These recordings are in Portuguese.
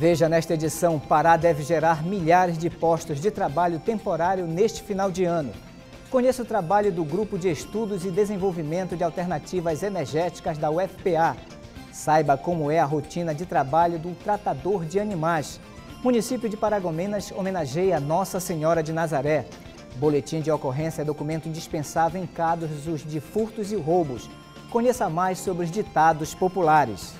Veja nesta edição, Pará deve gerar milhares de postos de trabalho temporário neste final de ano. Conheça o trabalho do Grupo de Estudos e Desenvolvimento de Alternativas Energéticas da UFPA. Saiba como é a rotina de trabalho do tratador de animais. Município de Paragominas homenageia Nossa Senhora de Nazaré. Boletim de ocorrência é documento indispensável em casos de furtos e roubos. Conheça mais sobre os ditados populares.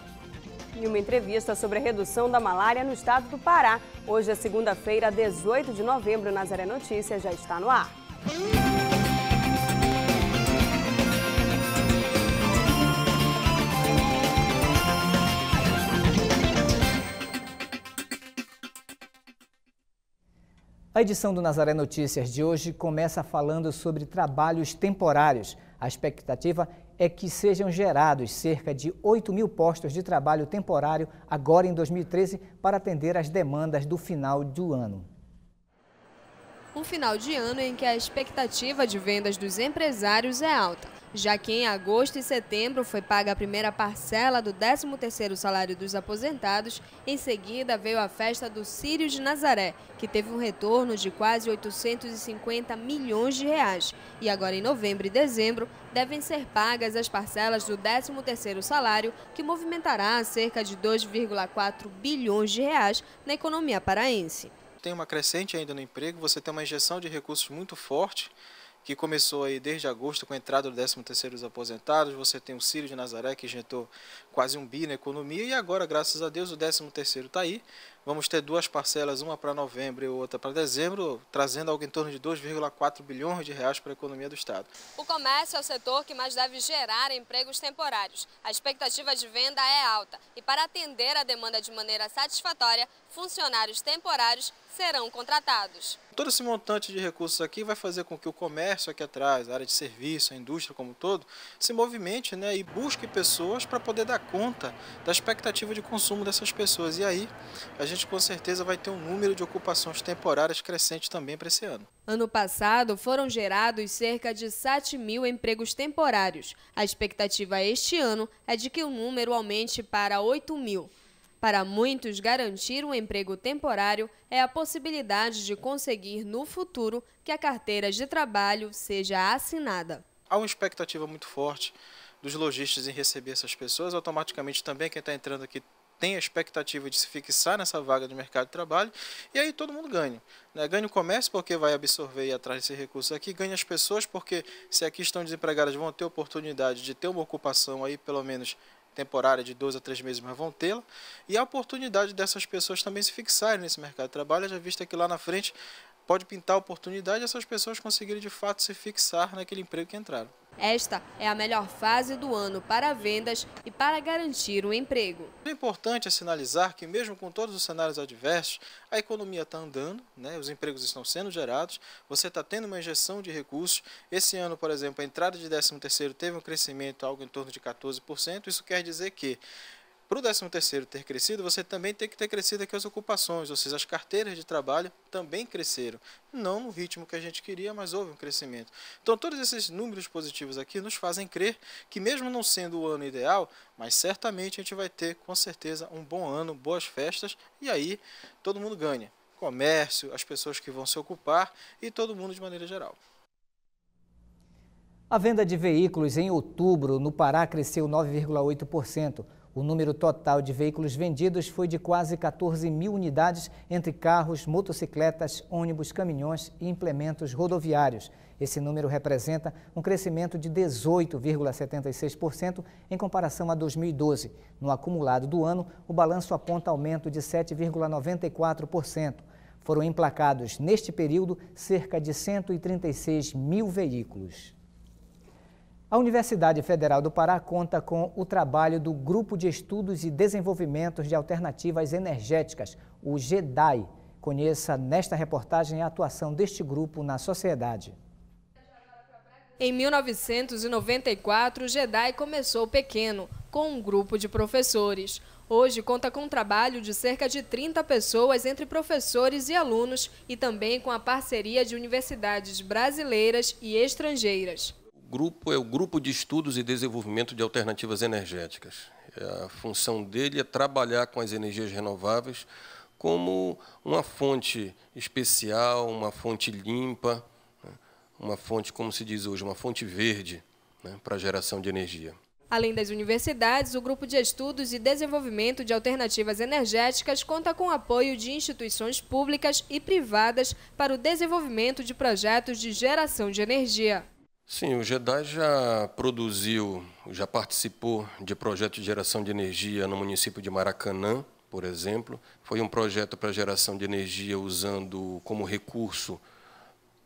E uma entrevista sobre a redução da malária no estado do Pará. Hoje é segunda-feira, 18 de novembro. Nazaré Notícias já está no ar. A edição do Nazaré Notícias de hoje começa falando sobre trabalhos temporários. A expectativa é que sejam gerados cerca de 8 mil postos de trabalho temporário agora em 2013 para atender às demandas do final do ano um final de ano em que a expectativa de vendas dos empresários é alta. Já que em agosto e setembro foi paga a primeira parcela do 13º salário dos aposentados, em seguida veio a festa do Círio de Nazaré, que teve um retorno de quase 850 milhões de reais. E agora em novembro e dezembro devem ser pagas as parcelas do 13º salário, que movimentará cerca de 2,4 bilhões de reais na economia paraense tem uma crescente ainda no emprego, você tem uma injeção de recursos muito forte, que começou aí desde agosto com a entrada do 13 dos aposentados, você tem o Círio de Nazaré que injetou quase um bi na economia e agora, graças a Deus, o 13º está aí. Vamos ter duas parcelas, uma para novembro e outra para dezembro, trazendo algo em torno de 2,4 bilhões de reais para a economia do Estado. O comércio é o setor que mais deve gerar empregos temporários. A expectativa de venda é alta e para atender a demanda de maneira satisfatória, funcionários temporários serão contratados. Todo esse montante de recursos aqui vai fazer com que o comércio aqui atrás, a área de serviço, a indústria como um todo, se movimente né, e busque pessoas para poder dar conta da expectativa de consumo dessas pessoas. E aí a gente com certeza vai ter um número de ocupações temporárias crescente também para esse ano. Ano passado foram gerados cerca de 7 mil empregos temporários. A expectativa este ano é de que o número aumente para 8 mil. Para muitos, garantir um emprego temporário é a possibilidade de conseguir no futuro que a carteira de trabalho seja assinada. Há uma expectativa muito forte dos lojistas em receber essas pessoas, automaticamente também quem está entrando aqui tem a expectativa de se fixar nessa vaga de mercado de trabalho, e aí todo mundo ganha. Né? Ganha o comércio porque vai absorver e atrás desse recurso aqui, ganha as pessoas porque se aqui estão desempregadas vão ter oportunidade de ter uma ocupação aí pelo menos temporária de dois a três meses, mas vão tê-la, e a oportunidade dessas pessoas também se fixarem nesse mercado de trabalho, já vista que lá na frente pode pintar a oportunidade essas pessoas conseguirem de fato se fixar naquele emprego que entraram. Esta é a melhor fase do ano para vendas e para garantir um emprego. O é importante é sinalizar que mesmo com todos os cenários adversos, a economia está andando, né? os empregos estão sendo gerados, você está tendo uma injeção de recursos. Esse ano, por exemplo, a entrada de 13º teve um crescimento algo em torno de 14%, isso quer dizer que para o 13 ter crescido, você também tem que ter crescido aqui as ocupações, ou seja, as carteiras de trabalho também cresceram. Não no ritmo que a gente queria, mas houve um crescimento. Então, todos esses números positivos aqui nos fazem crer que mesmo não sendo o ano ideal, mas certamente a gente vai ter, com certeza, um bom ano, boas festas, e aí todo mundo ganha. Comércio, as pessoas que vão se ocupar e todo mundo de maneira geral. A venda de veículos em outubro no Pará cresceu 9,8%. O número total de veículos vendidos foi de quase 14 mil unidades, entre carros, motocicletas, ônibus, caminhões e implementos rodoviários. Esse número representa um crescimento de 18,76% em comparação a 2012. No acumulado do ano, o balanço aponta aumento de 7,94%. Foram emplacados, neste período, cerca de 136 mil veículos. A Universidade Federal do Pará conta com o trabalho do Grupo de Estudos e Desenvolvimentos de Alternativas Energéticas, o GEDAI. Conheça nesta reportagem a atuação deste grupo na sociedade. Em 1994, o GEDAI começou pequeno, com um grupo de professores. Hoje conta com um trabalho de cerca de 30 pessoas entre professores e alunos e também com a parceria de universidades brasileiras e estrangeiras grupo é o Grupo de Estudos e Desenvolvimento de Alternativas Energéticas. É, a função dele é trabalhar com as energias renováveis como uma fonte especial, uma fonte limpa, né, uma fonte, como se diz hoje, uma fonte verde né, para a geração de energia. Além das universidades, o Grupo de Estudos e Desenvolvimento de Alternativas Energéticas conta com apoio de instituições públicas e privadas para o desenvolvimento de projetos de geração de energia. Sim, o GEDAI já produziu, já participou de projetos de geração de energia no município de Maracanã, por exemplo. Foi um projeto para geração de energia usando como recurso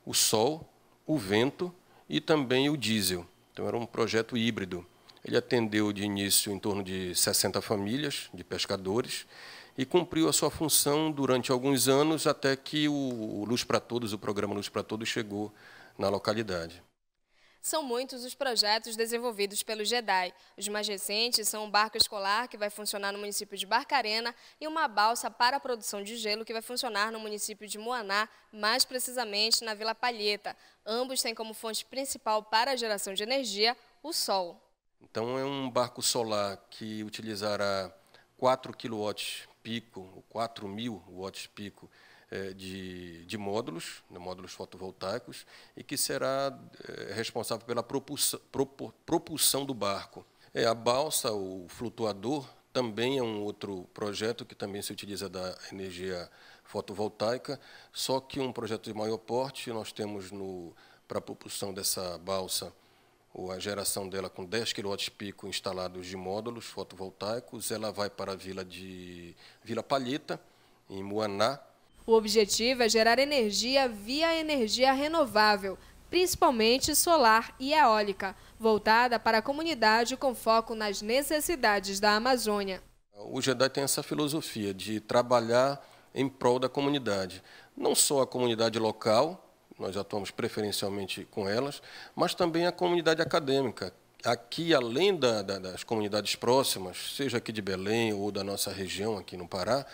o sol, o vento e também o diesel. Então era um projeto híbrido. Ele atendeu de início em torno de 60 famílias de pescadores e cumpriu a sua função durante alguns anos até que o Luz para Todos, o programa Luz para Todos chegou na localidade. São muitos os projetos desenvolvidos pelo GEDAI. Os mais recentes são um barco escolar, que vai funcionar no município de Barcarena, e uma balsa para a produção de gelo, que vai funcionar no município de Moaná, mais precisamente na Vila Palheta. Ambos têm como fonte principal para a geração de energia o sol. Então é um barco solar que utilizará 4 kW pico, 4 mil watts pico eh, de, de módulos, né, módulos fotovoltaicos, e que será eh, responsável pela propulsão, propulsão do barco. É, a balsa, o flutuador, também é um outro projeto que também se utiliza da energia fotovoltaica, só que um projeto de maior porte, nós temos no, para a propulsão dessa balsa ou a geração dela com 10 kW pico instalados de módulos fotovoltaicos, ela vai para a vila de Vila Palheta, em Moaná, o objetivo é gerar energia via energia renovável, principalmente solar e eólica, voltada para a comunidade com foco nas necessidades da Amazônia. O GEDAI tem essa filosofia de trabalhar em prol da comunidade, não só a comunidade local, nós atuamos preferencialmente com elas, mas também a comunidade acadêmica. Aqui, além da, da, das comunidades próximas, seja aqui de Belém ou da nossa região aqui no Pará,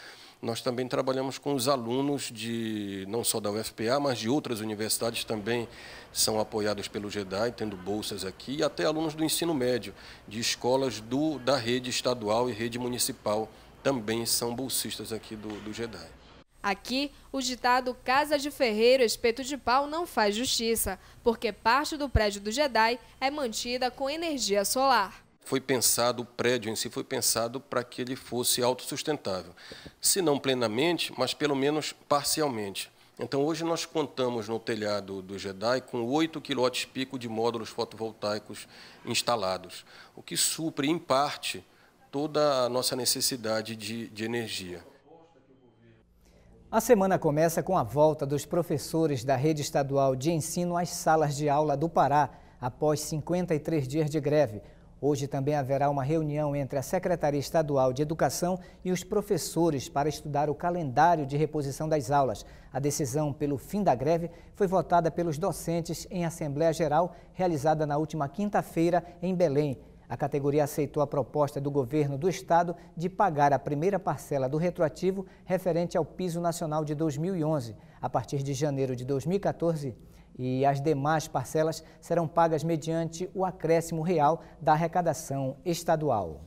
nós também trabalhamos com os alunos de não só da UFPA, mas de outras universidades também são apoiados pelo GEDAI, tendo bolsas aqui, e até alunos do ensino médio, de escolas do, da rede estadual e rede municipal também são bolsistas aqui do, do GEDAI. Aqui, o ditado Casa de Ferreiro, Espeto de Pau não faz justiça, porque parte do prédio do GEDAI é mantida com energia solar foi pensado, o prédio em si foi pensado para que ele fosse autossustentável. Se não plenamente, mas pelo menos parcialmente. Então, hoje nós contamos no telhado do Jedi com 8 quilotes pico de módulos fotovoltaicos instalados, o que supre, em parte, toda a nossa necessidade de, de energia. A semana começa com a volta dos professores da rede estadual de ensino às salas de aula do Pará, após 53 dias de greve. Hoje também haverá uma reunião entre a Secretaria Estadual de Educação e os professores para estudar o calendário de reposição das aulas. A decisão pelo fim da greve foi votada pelos docentes em Assembleia Geral, realizada na última quinta-feira em Belém. A categoria aceitou a proposta do governo do estado de pagar a primeira parcela do retroativo referente ao piso nacional de 2011. A partir de janeiro de 2014, e as demais parcelas serão pagas mediante o acréscimo real da arrecadação estadual.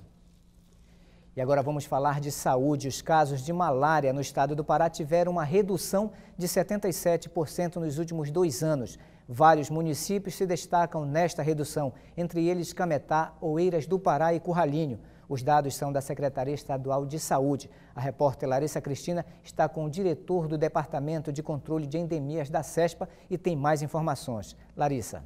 E agora vamos falar de saúde. Os casos de malária no estado do Pará tiveram uma redução de 77% nos últimos dois anos. Vários municípios se destacam nesta redução, entre eles Cametá, Oeiras do Pará e Curralinho. Os dados são da Secretaria Estadual de Saúde. A repórter Larissa Cristina está com o diretor do Departamento de Controle de Endemias da SESPA e tem mais informações. Larissa.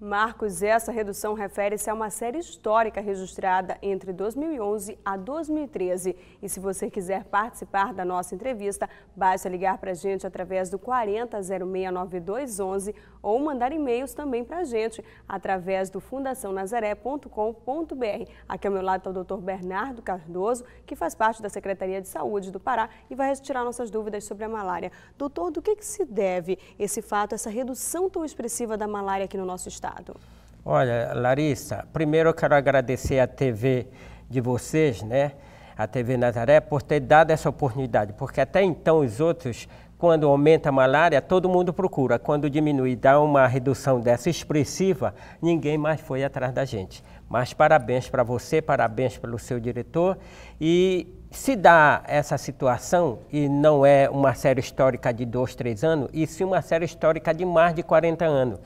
Marcos, essa redução refere-se a uma série histórica registrada entre 2011 a 2013. E se você quiser participar da nossa entrevista, basta ligar para a gente através do 40069211 ou mandar e-mails também para a gente através do fundaçãonazaré.com.br. Aqui ao meu lado está o doutor Bernardo Cardoso, que faz parte da Secretaria de Saúde do Pará e vai retirar nossas dúvidas sobre a malária. Doutor, do que, que se deve esse fato, essa redução tão expressiva da malária aqui no nosso estado? Olha, Larissa, primeiro eu quero agradecer à TV de vocês, né? A TV Nazaré, por ter dado essa oportunidade, porque até então os outros quando aumenta a malária, todo mundo procura. Quando diminui, dá uma redução dessa expressiva, ninguém mais foi atrás da gente. Mas parabéns para você, parabéns pelo seu diretor. E se dá essa situação, e não é uma série histórica de dois, três anos, e sim uma série histórica de mais de 40 anos.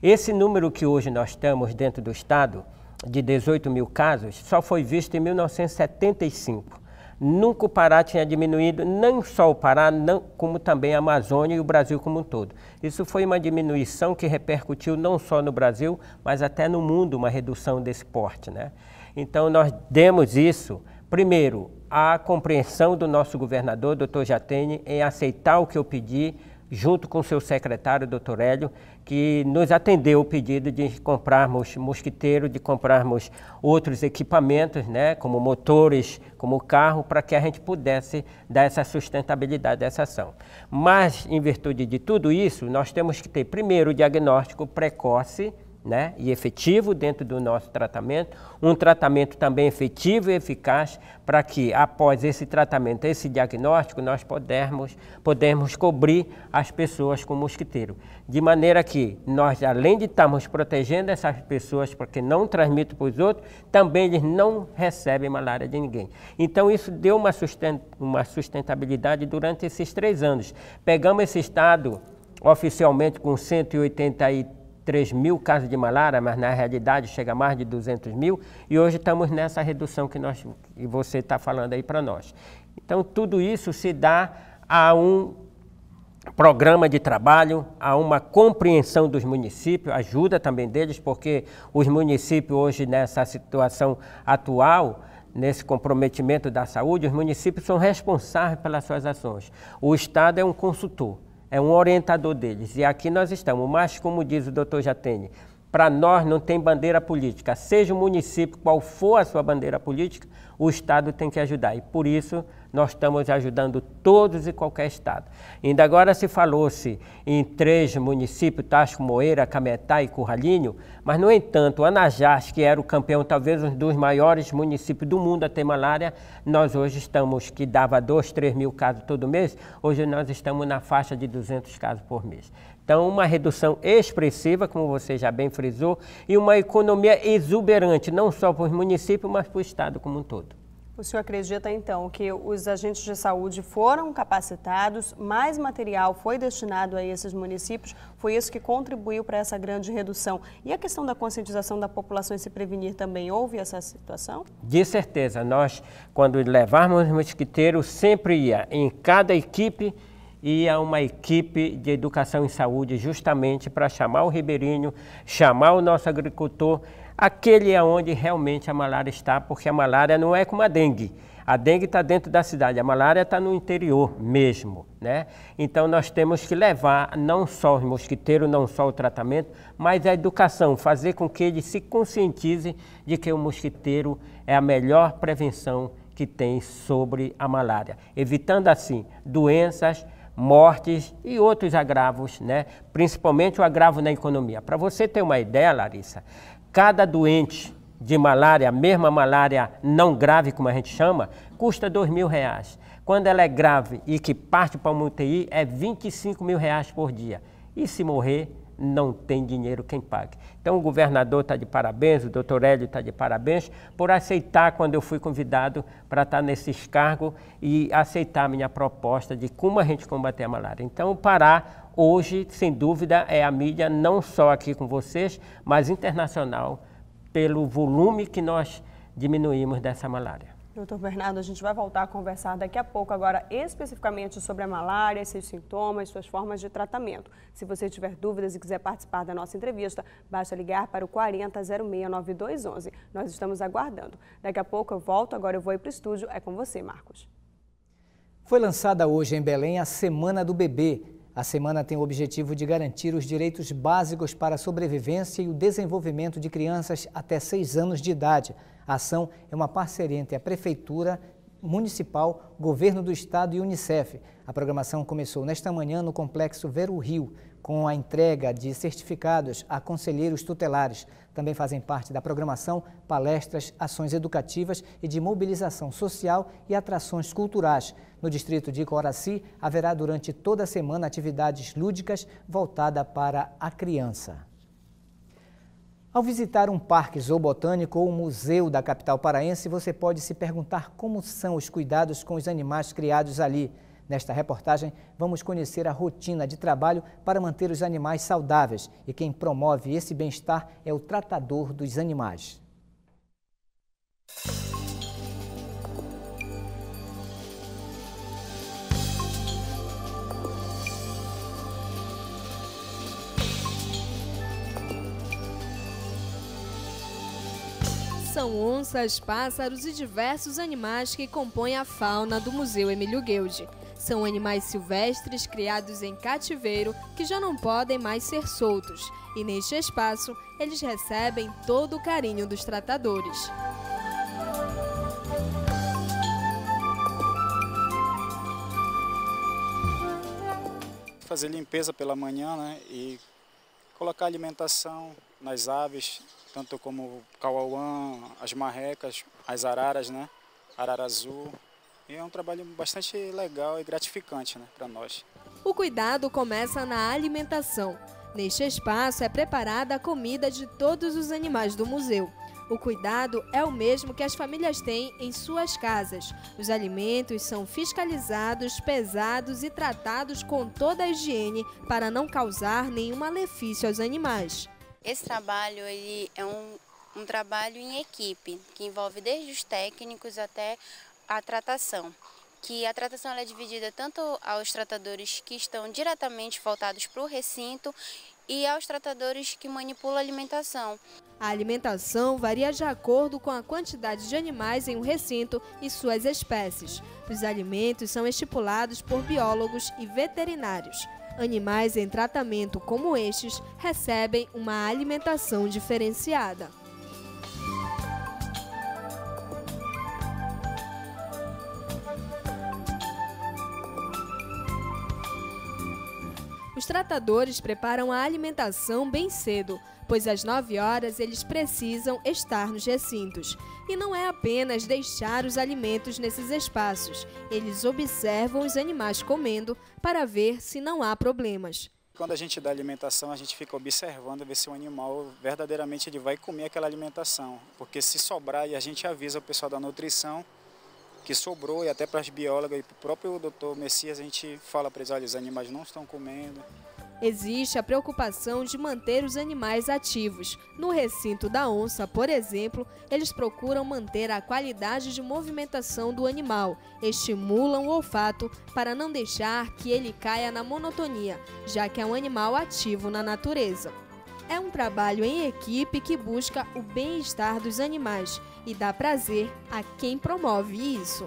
Esse número que hoje nós temos dentro do Estado, de 18 mil casos, só foi visto em 1975. Nunca o Pará tinha diminuído, não só o Pará, não, como também a Amazônia e o Brasil como um todo. Isso foi uma diminuição que repercutiu não só no Brasil, mas até no mundo, uma redução desse porte. Né? Então, nós demos isso, primeiro, à compreensão do nosso governador, doutor Jatene, em aceitar o que eu pedi, junto com seu secretário, doutor Hélio, que nos atendeu o pedido de comprarmos mosquiteiro, de comprarmos outros equipamentos, né, como motores, como carro, para que a gente pudesse dar essa sustentabilidade dessa ação. Mas, em virtude de tudo isso, nós temos que ter, primeiro, o diagnóstico precoce, né, e efetivo dentro do nosso tratamento, um tratamento também efetivo e eficaz para que após esse tratamento, esse diagnóstico, nós pudermos, podemos cobrir as pessoas com mosquiteiro. De maneira que nós, além de estarmos protegendo essas pessoas para que não transmitam para os outros, também eles não recebem malária de ninguém. Então isso deu uma, susten uma sustentabilidade durante esses três anos. Pegamos esse estado oficialmente com 183 3 mil casos de malária, mas na realidade chega a mais de 200 mil, e hoje estamos nessa redução que, nós, que você está falando aí para nós. Então, tudo isso se dá a um programa de trabalho, a uma compreensão dos municípios, ajuda também deles, porque os municípios hoje, nessa situação atual, nesse comprometimento da saúde, os municípios são responsáveis pelas suas ações. O Estado é um consultor é um orientador deles. E aqui nós estamos, mas como diz o doutor Jatene, para nós não tem bandeira política. Seja o município qual for a sua bandeira política, o Estado tem que ajudar. E por isso nós estamos ajudando todos e qualquer estado. Ainda agora se falou-se em três municípios, Tasco, Moeira, Cametá e Curralinho, mas, no entanto, Anajás, que era o campeão, talvez um dos maiores municípios do mundo a ter malária, nós hoje estamos, que dava 2, 3 mil casos todo mês, hoje nós estamos na faixa de 200 casos por mês. Então, uma redução expressiva, como você já bem frisou, e uma economia exuberante, não só para os municípios, mas para o Estado como um todo. O senhor acredita, então, que os agentes de saúde foram capacitados, mais material foi destinado a esses municípios, foi isso que contribuiu para essa grande redução. E a questão da conscientização da população e se prevenir também, houve essa situação? De certeza. Nós, quando levarmos o mosquiteiro, sempre ia em cada equipe, ia uma equipe de educação em saúde, justamente para chamar o ribeirinho, chamar o nosso agricultor, aquele é onde realmente a malária está, porque a malária não é como a dengue. A dengue está dentro da cidade, a malária está no interior mesmo, né? Então nós temos que levar não só os mosquiteiros, não só o tratamento, mas a educação, fazer com que ele se conscientize de que o mosquiteiro é a melhor prevenção que tem sobre a malária, evitando assim doenças, mortes e outros agravos, né? Principalmente o agravo na economia. Para você ter uma ideia, Larissa, Cada doente de malária, a mesma malária não grave, como a gente chama, custa dois mil reais. Quando ela é grave e que parte para o UTI, é 25 mil reais por dia. E se morrer, não tem dinheiro quem pague. Então o governador está de parabéns, o doutor Hélio está de parabéns por aceitar quando eu fui convidado para estar tá nesses cargos e aceitar a minha proposta de como a gente combater a malária. Então o Pará hoje, sem dúvida, é a mídia não só aqui com vocês, mas internacional, pelo volume que nós diminuímos dessa malária. Doutor Bernardo, a gente vai voltar a conversar daqui a pouco, agora especificamente sobre a malária, seus sintomas, suas formas de tratamento. Se você tiver dúvidas e quiser participar da nossa entrevista, basta ligar para o 40069211. Nós estamos aguardando. Daqui a pouco eu volto, agora eu vou para o estúdio. É com você, Marcos. Foi lançada hoje em Belém a Semana do Bebê, a semana tem o objetivo de garantir os direitos básicos para a sobrevivência e o desenvolvimento de crianças até 6 anos de idade. A ação é uma parceria entre a Prefeitura Municipal, Governo do Estado e Unicef. A programação começou nesta manhã no Complexo Vero Rio, com a entrega de certificados a conselheiros tutelares. Também fazem parte da programação palestras, ações educativas e de mobilização social e atrações culturais. No distrito de Coraci, haverá durante toda a semana atividades lúdicas voltadas para a criança. Ao visitar um parque zoobotânico ou um museu da capital paraense, você pode se perguntar como são os cuidados com os animais criados ali. Nesta reportagem, vamos conhecer a rotina de trabalho para manter os animais saudáveis e quem promove esse bem-estar é o tratador dos animais. são onças, pássaros e diversos animais que compõem a fauna do Museu Emílio Guilde. São animais silvestres criados em cativeiro que já não podem mais ser soltos, e neste espaço eles recebem todo o carinho dos tratadores. Fazer limpeza pela manhã né, e colocar alimentação nas aves tanto como Cauauã, as marrecas, as araras, né? Arara azul. E é um trabalho bastante legal e gratificante né, para nós. O cuidado começa na alimentação. Neste espaço é preparada a comida de todos os animais do museu. O cuidado é o mesmo que as famílias têm em suas casas. Os alimentos são fiscalizados, pesados e tratados com toda a higiene para não causar nenhum malefício aos animais. Esse trabalho ele é um, um trabalho em equipe, que envolve desde os técnicos até a tratação que a tratação é dividida tanto aos tratadores que estão diretamente voltados para o recinto e aos tratadores que manipulam a alimentação. A alimentação varia de acordo com a quantidade de animais em um recinto e suas espécies. Os alimentos são estipulados por biólogos e veterinários. Animais em tratamento como estes recebem uma alimentação diferenciada. Os tratadores preparam a alimentação bem cedo, pois às 9 horas eles precisam estar nos recintos. E não é apenas deixar os alimentos nesses espaços, eles observam os animais comendo para ver se não há problemas. Quando a gente dá alimentação, a gente fica observando ver se o animal verdadeiramente ele vai comer aquela alimentação. Porque se sobrar, e a gente avisa o pessoal da nutrição que sobrou, e até para as biólogas e para o próprio doutor Messias, a gente fala para eles, olha, os animais não estão comendo, Existe a preocupação de manter os animais ativos. No recinto da onça, por exemplo, eles procuram manter a qualidade de movimentação do animal, estimulam o olfato para não deixar que ele caia na monotonia, já que é um animal ativo na natureza. É um trabalho em equipe que busca o bem-estar dos animais e dá prazer a quem promove isso.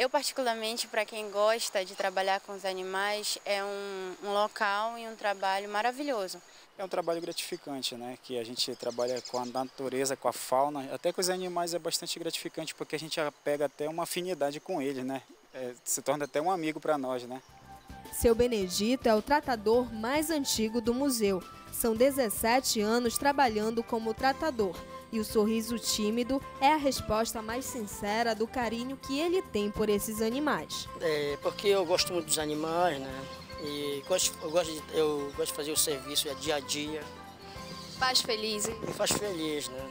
Eu, particularmente, para quem gosta de trabalhar com os animais, é um, um, local e um trabalho maravilhoso. É um trabalho gratificante, né? Que a gente trabalha com a natureza, com a fauna, até com os animais é bastante gratificante, porque a gente pega até uma afinidade com eles, né? É, se torna até um amigo para nós, né? Seu Benedito é o tratador mais antigo do museu. São 17 anos trabalhando como tratador e o sorriso tímido é a resposta mais sincera do carinho que ele tem por esses animais. É, porque eu gosto muito dos animais, né? E gosto, eu, gosto de, eu gosto de fazer o serviço é dia a dia. Faz feliz, hein? Me faz feliz, né?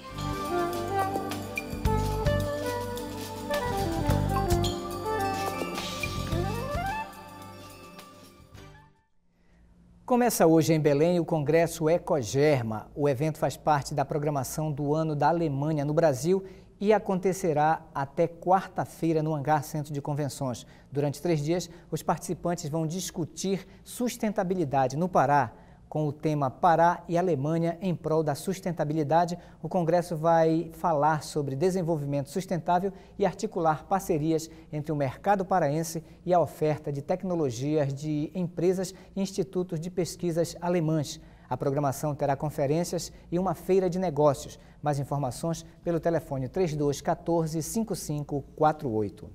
Começa hoje em Belém o Congresso Ecogerma. O evento faz parte da programação do Ano da Alemanha no Brasil e acontecerá até quarta-feira no Hangar Centro de Convenções. Durante três dias, os participantes vão discutir sustentabilidade no Pará, com o tema Pará e Alemanha em prol da sustentabilidade. O Congresso vai falar sobre desenvolvimento sustentável e articular parcerias entre o mercado paraense e a oferta de tecnologias de empresas e institutos de pesquisas alemãs. A programação terá conferências e uma feira de negócios. Mais informações pelo telefone 3214 5548.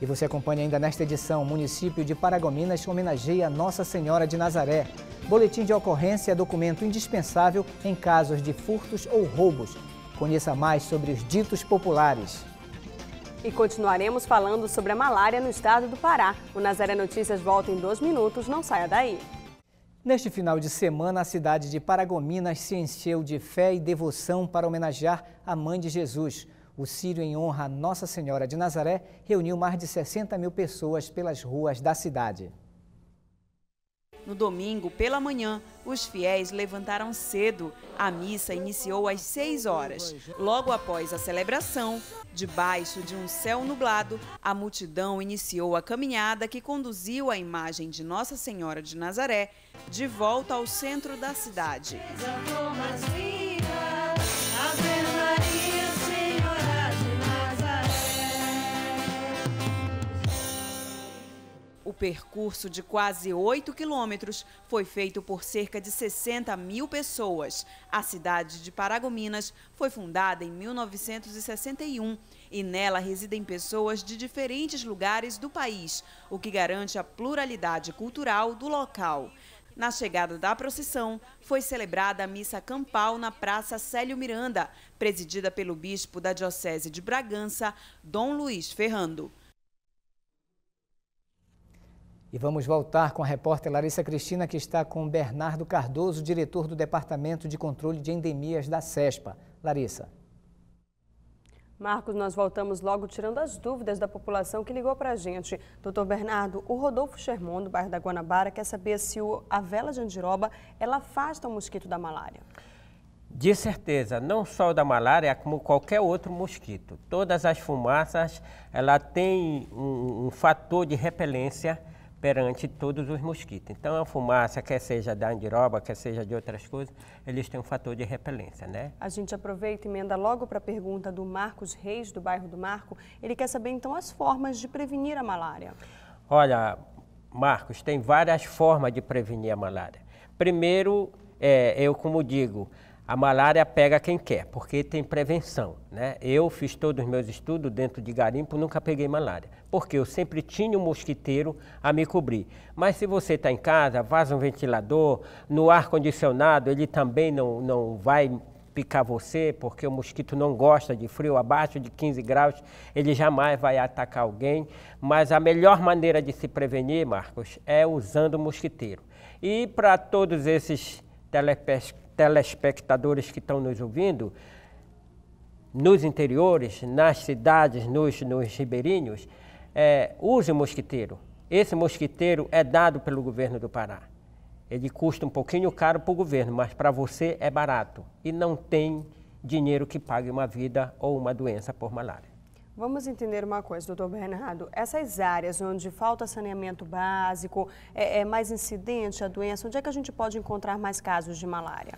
E você acompanha ainda nesta edição, o município de Paragominas homenageia Nossa Senhora de Nazaré. Boletim de ocorrência é documento indispensável em casos de furtos ou roubos. Conheça mais sobre os ditos populares. E continuaremos falando sobre a malária no estado do Pará. O Nazaré Notícias volta em dois minutos, não saia daí. Neste final de semana, a cidade de Paragominas se encheu de fé e devoção para homenagear a Mãe de Jesus. O Sírio em honra a Nossa Senhora de Nazaré reuniu mais de 60 mil pessoas pelas ruas da cidade. No domingo, pela manhã, os fiéis levantaram cedo. A missa iniciou às 6 horas. Logo após a celebração, debaixo de um céu nublado, a multidão iniciou a caminhada que conduziu a imagem de Nossa Senhora de Nazaré de volta ao centro da cidade. O percurso de quase 8 quilômetros foi feito por cerca de 60 mil pessoas. A cidade de Paragominas foi fundada em 1961 e nela residem pessoas de diferentes lugares do país, o que garante a pluralidade cultural do local. Na chegada da procissão, foi celebrada a missa campal na Praça Célio Miranda, presidida pelo bispo da Diocese de Bragança, Dom Luiz Ferrando. E vamos voltar com a repórter Larissa Cristina, que está com Bernardo Cardoso, diretor do Departamento de Controle de Endemias da SESPA. Larissa. Marcos, nós voltamos logo tirando as dúvidas da população que ligou para a gente. Doutor Bernardo, o Rodolfo Sherman, do bairro da Guanabara, quer saber se a vela de andiroba ela afasta o mosquito da malária. De certeza, não só da malária, é como qualquer outro mosquito. Todas as fumaças, ela tem um, um fator de repelência perante todos os mosquitos. Então, a fumaça, quer seja da andiroba, quer seja de outras coisas, eles têm um fator de repelência, né? A gente aproveita e emenda logo para a pergunta do Marcos Reis, do bairro do Marco. Ele quer saber, então, as formas de prevenir a malária. Olha, Marcos, tem várias formas de prevenir a malária. Primeiro, é, eu como digo, a malária pega quem quer, porque tem prevenção. Né? Eu fiz todos os meus estudos dentro de garimpo, nunca peguei malária, porque eu sempre tinha um mosquiteiro a me cobrir. Mas se você está em casa, vaza um ventilador, no ar-condicionado, ele também não, não vai picar você, porque o mosquito não gosta de frio, abaixo de 15 graus, ele jamais vai atacar alguém. Mas a melhor maneira de se prevenir, Marcos, é usando o mosquiteiro. E para todos esses telepescadores, telespectadores que estão nos ouvindo, nos interiores, nas cidades, nos, nos ribeirinhos, é, use mosquiteiro. Esse mosquiteiro é dado pelo governo do Pará. Ele custa um pouquinho caro para o governo, mas para você é barato. E não tem dinheiro que pague uma vida ou uma doença por malária. Vamos entender uma coisa, doutor Bernardo. Essas áreas onde falta saneamento básico, é, é mais incidente a doença, onde é que a gente pode encontrar mais casos de malária?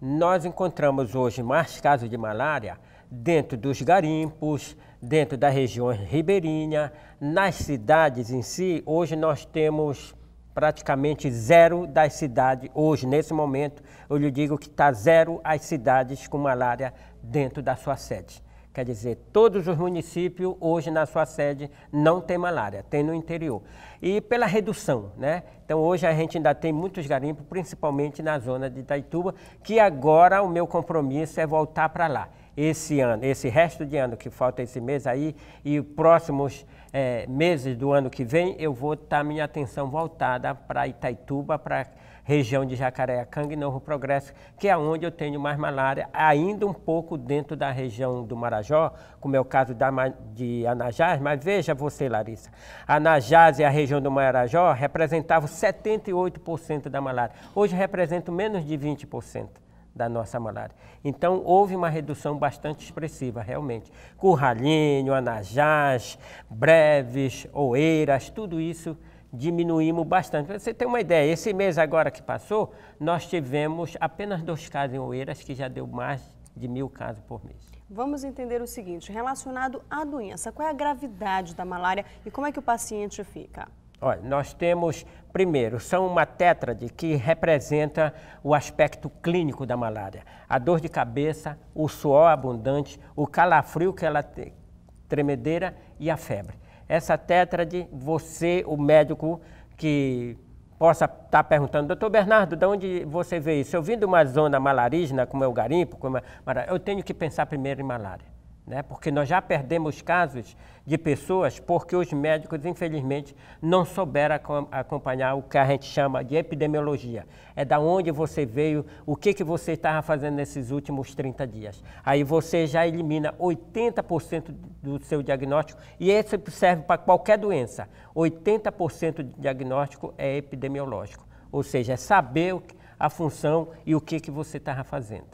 Nós encontramos hoje mais casos de malária dentro dos garimpos, dentro das regiões ribeirinhas, nas cidades em si. Hoje nós temos praticamente zero das cidades, hoje, nesse momento, eu lhe digo que está zero as cidades com malária dentro da sua sede. Quer dizer, todos os municípios hoje na sua sede não tem malária, tem no interior. E pela redução, né? Então hoje a gente ainda tem muitos garimpos, principalmente na zona de Itaituba, que agora o meu compromisso é voltar para lá. Esse ano, esse resto de ano que falta esse mês aí e próximos é, meses do ano que vem, eu vou estar tá minha atenção voltada para Itaituba, para região de Jacareacanga e Novo Progresso, que é onde eu tenho mais malária, ainda um pouco dentro da região do Marajó, como é o caso da, de Anajás, mas veja você, Larissa, Anajás e a região do Marajó representavam 78% da malária, hoje representam menos de 20% da nossa malária. Então, houve uma redução bastante expressiva, realmente. Curralinho, Anajás, Breves, Oeiras, tudo isso diminuímos bastante. Para você ter uma ideia, esse mês agora que passou, nós tivemos apenas dois casos em Oeiras, que já deu mais de mil casos por mês. Vamos entender o seguinte, relacionado à doença, qual é a gravidade da malária e como é que o paciente fica? Olha, nós temos, primeiro, são uma tétrade que representa o aspecto clínico da malária. A dor de cabeça, o suor abundante, o calafrio que ela tem, tremedeira e a febre essa tétrade, você, o médico que possa estar tá perguntando, doutor Bernardo, de onde você vê isso? Eu vim de uma zona malarígena, como é o garimpo, como é, eu tenho que pensar primeiro em malária né? porque nós já perdemos casos de pessoas porque os médicos, infelizmente, não souberam acompanhar o que a gente chama de epidemiologia. É da onde você veio, o que, que você estava fazendo nesses últimos 30 dias. Aí você já elimina 80% do seu diagnóstico e esse serve para qualquer doença. 80% do diagnóstico é epidemiológico, ou seja, é saber a função e o que, que você estava fazendo.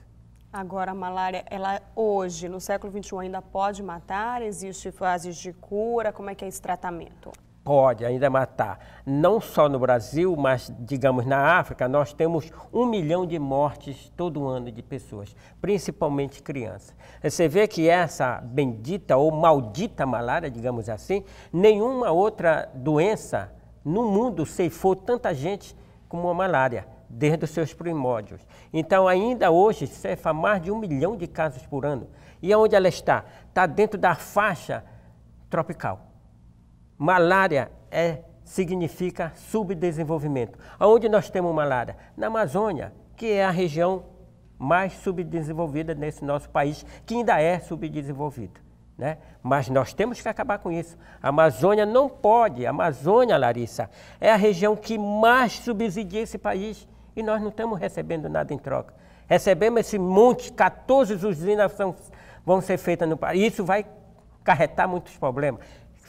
Agora, a malária, ela hoje, no século XXI, ainda pode matar? Existem fases de cura? Como é que é esse tratamento? Pode ainda matar. Não só no Brasil, mas, digamos, na África, nós temos um milhão de mortes todo ano de pessoas, principalmente crianças. Você vê que essa bendita ou maldita malária, digamos assim, nenhuma outra doença no mundo ceifou tanta gente como a malária desde os seus primórdios. Então, ainda hoje, cefa mais de um milhão de casos por ano. E onde ela está? Está dentro da faixa tropical. Malária é, significa subdesenvolvimento. Onde nós temos malária? Na Amazônia, que é a região mais subdesenvolvida nesse nosso país, que ainda é subdesenvolvido. Né? Mas nós temos que acabar com isso. A Amazônia não pode. A Amazônia, Larissa, é a região que mais subsidia esse país e nós não estamos recebendo nada em troca. Recebemos esse monte, 14 usinas são, vão ser feitas no país. Isso vai carretar muitos problemas.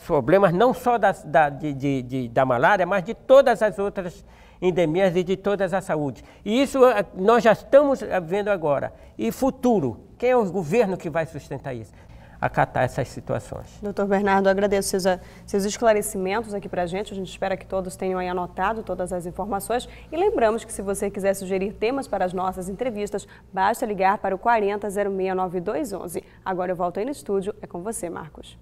Problemas não só da, da, de, de, de, da malária, mas de todas as outras endemias e de todas as saúde, E isso eh, nós já estamos eh, vendo agora. E futuro, quem é o governo que vai sustentar isso? acatar essas situações. Doutor Bernardo, agradeço seus, seus esclarecimentos aqui para a gente. A gente espera que todos tenham anotado todas as informações. E lembramos que se você quiser sugerir temas para as nossas entrevistas, basta ligar para o 40069211. Agora eu volto aí no estúdio. É com você, Marcos.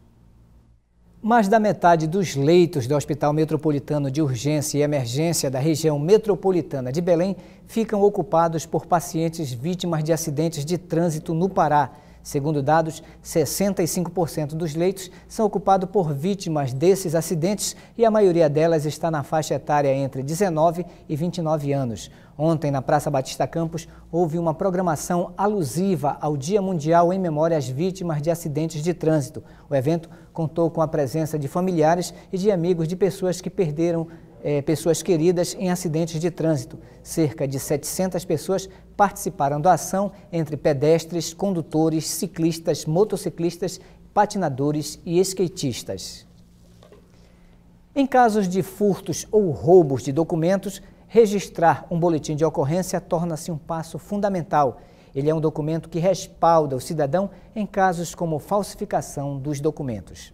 Mais da metade dos leitos do Hospital Metropolitano de Urgência e Emergência da região metropolitana de Belém ficam ocupados por pacientes vítimas de acidentes de trânsito no Pará. Segundo dados, 65% dos leitos são ocupados por vítimas desses acidentes e a maioria delas está na faixa etária entre 19 e 29 anos. Ontem, na Praça Batista Campos, houve uma programação alusiva ao Dia Mundial em memória às vítimas de acidentes de trânsito. O evento contou com a presença de familiares e de amigos de pessoas que perderam é, pessoas queridas em acidentes de trânsito. Cerca de 700 pessoas participaram da ação entre pedestres, condutores, ciclistas, motociclistas, patinadores e skatistas. Em casos de furtos ou roubos de documentos, registrar um boletim de ocorrência torna-se um passo fundamental. Ele é um documento que respalda o cidadão em casos como falsificação dos documentos.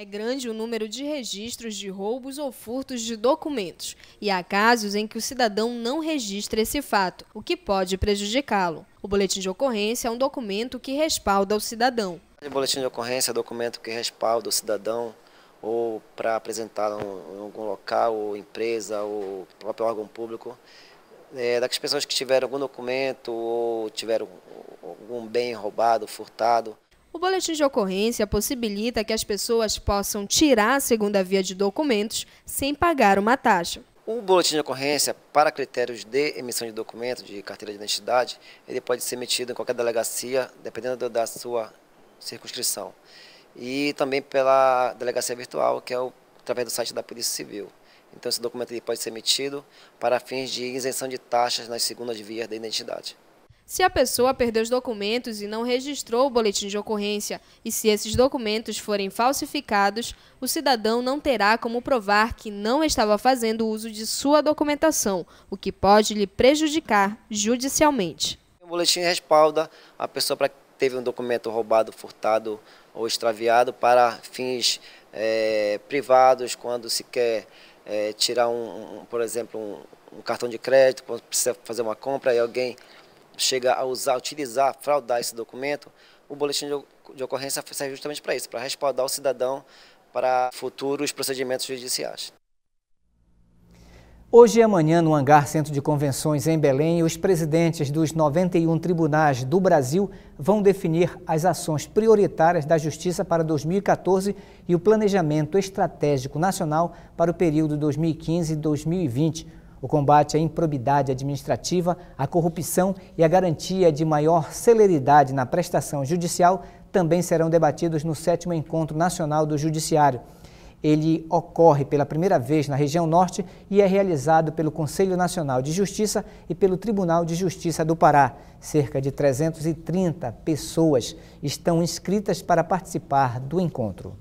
É grande o número de registros de roubos ou furtos de documentos, e há casos em que o cidadão não registra esse fato, o que pode prejudicá-lo. O boletim de ocorrência é um documento que respalda o cidadão. O boletim de ocorrência é documento que respalda o cidadão ou para apresentar em algum local, ou empresa, ou próprio órgão público. É, das pessoas que tiveram algum documento ou tiveram algum bem roubado, furtado. O boletim de ocorrência possibilita que as pessoas possam tirar a segunda via de documentos sem pagar uma taxa. O boletim de ocorrência, para critérios de emissão de documento, de carteira de identidade, ele pode ser emitido em qualquer delegacia, dependendo da sua circunscrição. E também pela delegacia virtual, que é o, através do site da Polícia Civil. Então esse documento ele pode ser emitido para fins de isenção de taxas nas segundas vias da identidade se a pessoa perdeu os documentos e não registrou o boletim de ocorrência, e se esses documentos forem falsificados, o cidadão não terá como provar que não estava fazendo uso de sua documentação, o que pode lhe prejudicar judicialmente. O boletim respalda a pessoa para que teve um documento roubado, furtado ou extraviado para fins é, privados, quando se quer é, tirar, um, um, por exemplo, um, um cartão de crédito, quando precisa fazer uma compra e alguém chega a usar, utilizar, fraudar esse documento, o boletim de ocorrência serve justamente para isso, para respaldar o cidadão para futuros procedimentos judiciais. Hoje e amanhã, no Hangar Centro de Convenções em Belém, os presidentes dos 91 tribunais do Brasil vão definir as ações prioritárias da Justiça para 2014 e o planejamento estratégico nacional para o período 2015-2020 o combate à improbidade administrativa, à corrupção e a garantia de maior celeridade na prestação judicial também serão debatidos no sétimo Encontro Nacional do Judiciário. Ele ocorre pela primeira vez na região norte e é realizado pelo Conselho Nacional de Justiça e pelo Tribunal de Justiça do Pará. Cerca de 330 pessoas estão inscritas para participar do encontro.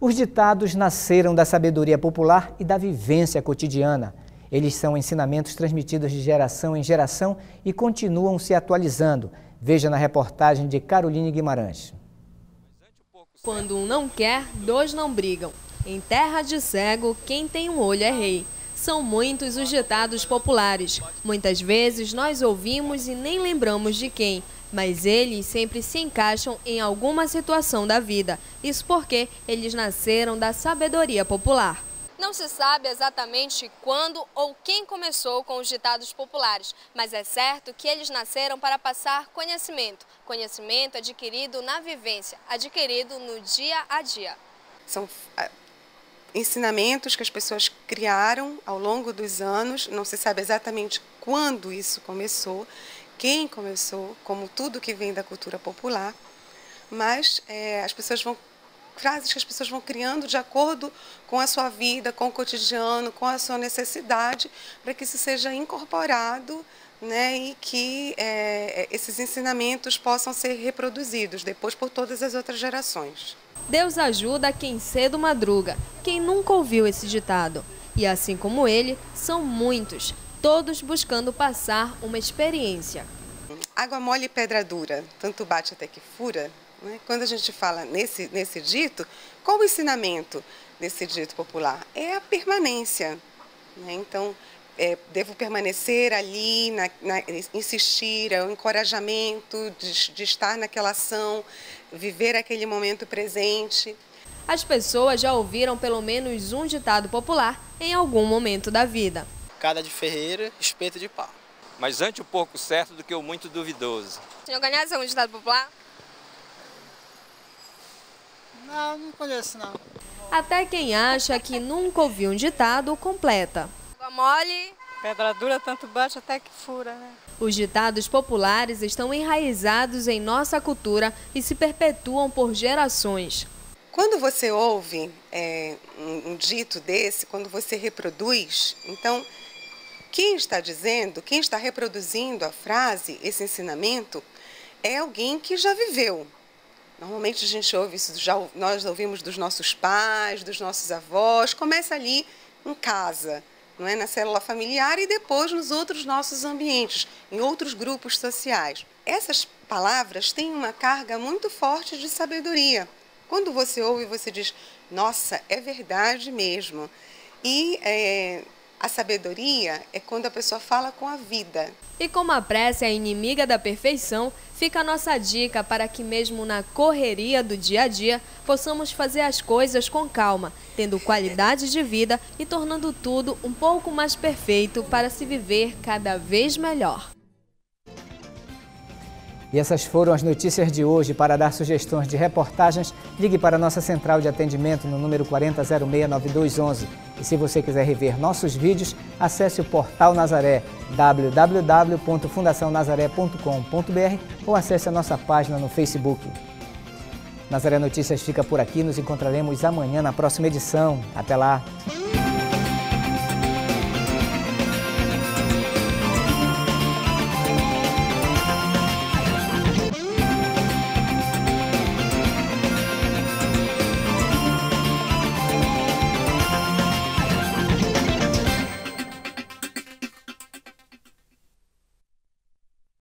Os ditados nasceram da sabedoria popular e da vivência cotidiana. Eles são ensinamentos transmitidos de geração em geração e continuam se atualizando. Veja na reportagem de Caroline Guimarães. Quando um não quer, dois não brigam. Em terra de cego, quem tem um olho é rei. São muitos os ditados populares. Muitas vezes nós ouvimos e nem lembramos de quem, mas eles sempre se encaixam em alguma situação da vida. Isso porque eles nasceram da sabedoria popular. Não se sabe exatamente quando ou quem começou com os ditados populares, mas é certo que eles nasceram para passar conhecimento. Conhecimento adquirido na vivência, adquirido no dia a dia. São ah, ensinamentos que as pessoas criaram ao longo dos anos, não se sabe exatamente quando isso começou, quem começou, como tudo que vem da cultura popular, mas é, as pessoas vão frases que as pessoas vão criando de acordo com a sua vida, com o cotidiano, com a sua necessidade, para que isso seja incorporado né, e que é, esses ensinamentos possam ser reproduzidos depois por todas as outras gerações. Deus ajuda quem cedo madruga, quem nunca ouviu esse ditado. E assim como ele, são muitos todos buscando passar uma experiência. Água mole e pedra dura, tanto bate até que fura. Né? Quando a gente fala nesse, nesse dito, qual o ensinamento desse dito popular? É a permanência. Né? Então, é, devo permanecer ali, na, na, insistir, é o encorajamento de, de estar naquela ação, viver aquele momento presente. As pessoas já ouviram pelo menos um ditado popular em algum momento da vida cada de ferreira, espeto de pau. Mas antes o pouco certo do que o muito duvidoso. Tem organização algum é ditado Popular? Não, não conheço não. Até quem acha que nunca ouviu um ditado completa. Água mole, Pedra dura tanto baixo até que fura, né? Os ditados populares estão enraizados em nossa cultura e se perpetuam por gerações. Quando você ouve é, um, um dito desse, quando você reproduz, então quem está dizendo, quem está reproduzindo a frase, esse ensinamento, é alguém que já viveu. Normalmente a gente ouve isso, já, nós ouvimos dos nossos pais, dos nossos avós, começa ali em casa, não é? na célula familiar e depois nos outros nossos ambientes, em outros grupos sociais. Essas palavras têm uma carga muito forte de sabedoria. Quando você ouve, você diz, nossa, é verdade mesmo. E é, a sabedoria é quando a pessoa fala com a vida. E como a prece é inimiga da perfeição, fica a nossa dica para que, mesmo na correria do dia a dia, possamos fazer as coisas com calma, tendo qualidade de vida e tornando tudo um pouco mais perfeito para se viver cada vez melhor. E essas foram as notícias de hoje. Para dar sugestões de reportagens, ligue para nossa central de atendimento no número 40069211. E se você quiser rever nossos vídeos, acesse o portal Nazaré www.fundacionazaré.com.br ou acesse a nossa página no Facebook. Nazaré Notícias fica por aqui. Nos encontraremos amanhã na próxima edição. Até lá!